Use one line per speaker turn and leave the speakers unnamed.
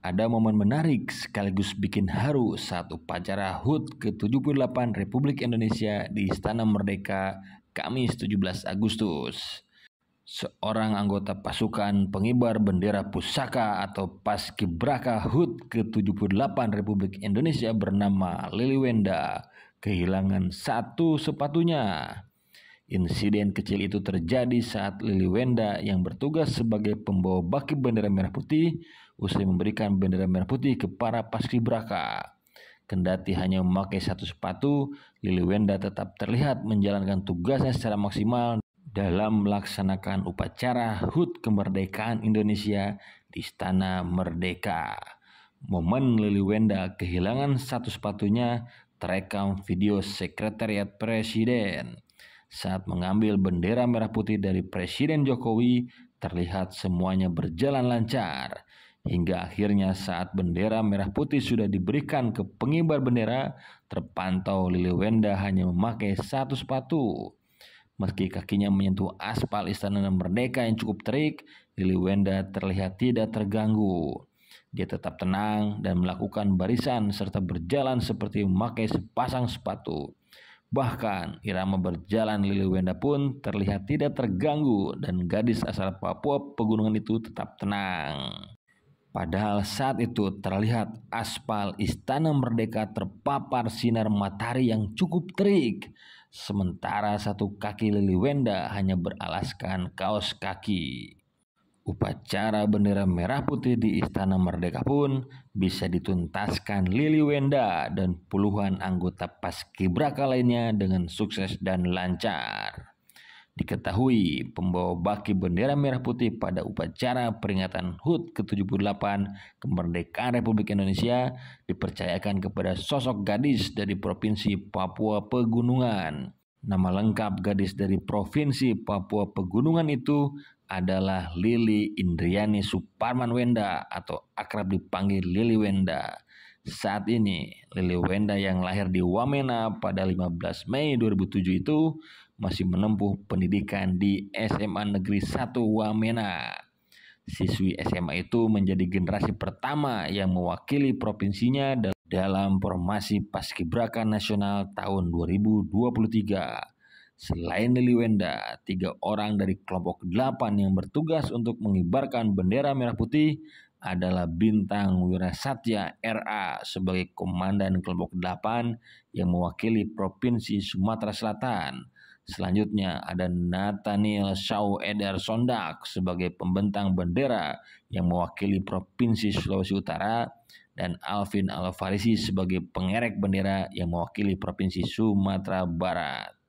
Ada momen menarik sekaligus bikin haru saat upacara HUT ke-78 Republik Indonesia di Istana Merdeka Kamis 17 Agustus. Seorang anggota pasukan pengibar bendera pusaka atau Paskibraka HUT ke-78 Republik Indonesia bernama Liliwenda kehilangan satu sepatunya. Insiden kecil itu terjadi saat Lili Wenda yang bertugas sebagai pembawa baki bendera merah putih usai memberikan bendera merah putih ke para paskibraka. Kendati hanya memakai satu sepatu, Lili Wenda tetap terlihat menjalankan tugasnya secara maksimal dalam melaksanakan upacara HUT kemerdekaan Indonesia di Istana Merdeka. Momen Lili Wenda kehilangan satu sepatunya terekam video Sekretariat Presiden saat mengambil bendera merah putih dari Presiden Jokowi, terlihat semuanya berjalan lancar. Hingga akhirnya saat bendera merah putih sudah diberikan ke pengibar bendera, terpantau Liliwenda hanya memakai satu sepatu. Meski kakinya menyentuh aspal istana merdeka yang cukup terik, Liliwenda terlihat tidak terganggu. Dia tetap tenang dan melakukan barisan serta berjalan seperti memakai sepasang sepatu. Bahkan irama berjalan Wenda pun terlihat tidak terganggu dan gadis asal Papua pegunungan itu tetap tenang. Padahal saat itu terlihat aspal istana merdeka terpapar sinar matahari yang cukup terik. Sementara satu kaki Wenda hanya beralaskan kaos kaki. Upacara bendera merah putih di Istana Merdeka pun bisa dituntaskan Lili Wenda dan puluhan anggota paskibraka lainnya dengan sukses dan lancar. Diketahui pembawa baki bendera merah putih pada upacara peringatan HUT ke-78 kemerdekaan Republik Indonesia dipercayakan kepada sosok gadis dari Provinsi Papua Pegunungan. Nama lengkap gadis dari Provinsi Papua Pegunungan itu adalah Lili Indriani Suparman Wenda atau akrab dipanggil Lili Wenda. Saat ini, Lili Wenda yang lahir di Wamena pada 15 Mei 2007 itu masih menempuh pendidikan di SMA Negeri 1 Wamena. Siswi SMA itu menjadi generasi pertama yang mewakili provinsinya dalam formasi Paskibraka Nasional tahun 2023. Selain Wenda, tiga orang dari kelompok delapan yang bertugas untuk mengibarkan bendera merah putih adalah Bintang Wirasatya RA sebagai komandan kelompok delapan yang mewakili Provinsi Sumatera Selatan. Selanjutnya ada Nathaniel Shaw Eder Sondak sebagai pembentang bendera yang mewakili Provinsi Sulawesi Utara dan Alvin Alvarisi sebagai pengerek bendera yang mewakili Provinsi Sumatera Barat.